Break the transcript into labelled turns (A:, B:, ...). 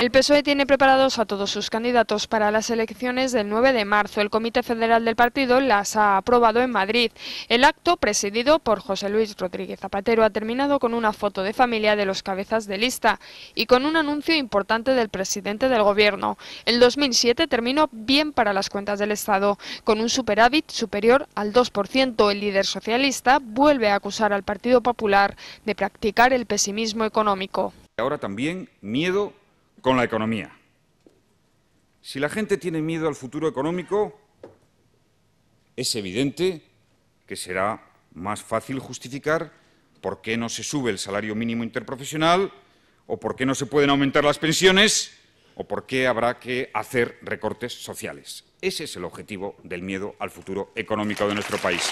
A: El PSOE tiene preparados a todos sus candidatos para las elecciones del 9 de marzo. El Comité Federal del Partido las ha aprobado en Madrid. El acto, presidido por José Luis Rodríguez Zapatero, ha terminado con una foto de familia de los cabezas de lista y con un anuncio importante del presidente del Gobierno. El 2007 terminó bien para las cuentas del Estado, con un superávit superior al 2%. El líder socialista vuelve a acusar al Partido Popular de practicar el pesimismo económico.
B: Ahora también miedo con la economía. Si la gente tiene miedo al futuro económico, es evidente que será más fácil justificar por qué no se sube el salario mínimo interprofesional o por qué no se pueden aumentar las pensiones o por qué habrá que hacer recortes sociales. Ese es el objetivo del miedo al futuro económico de nuestro país.